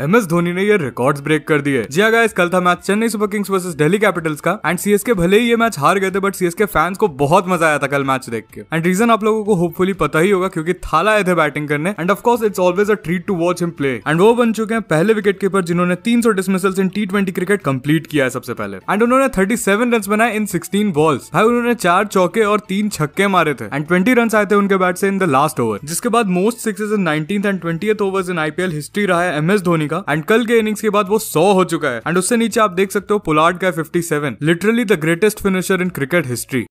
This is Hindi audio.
एम एस धोनी ने ये रिकॉर्ड्स ब्रेक कर दिए जी गाइस हाँ कल था match Chennai super kings versus Delhi capitals का एंड सीएसके भले ही ये मैच हार गए थे बट सीएसके फैंस को बहुत मजा आया था कल मैच देख के एंड रीजन आप लोगों को होपफुली पता ही होगा क्योंकि थाला आए थे बैटिंग करने and of course it's always a treat to watch him play and वो बन चुके हैं पहले विकेट कीपर जिन्होंने तीन सौ dismissals in T twenty cricket complete किया है सबसे पहले एंड उन्होंने थर्टी सेवन रन बनाए इन सिक्सटीन बॉल्स भाई उन्होंने चार चौके और तीन छक्के मारे थे एंड ट्वेंटी रन आए थे उनके बैट से इन द लास्ट ओवर जिसके बाद most six in nineteen and twenty overs in IPL history रहा है एम एस धोनी धोनी का एंड कल के इनिंग्स के बाद वो सौ हो चुका है एंड उससे नीचे आप देख सकते हो पुलाड का fifty seven literally the greatest finisher in cricket history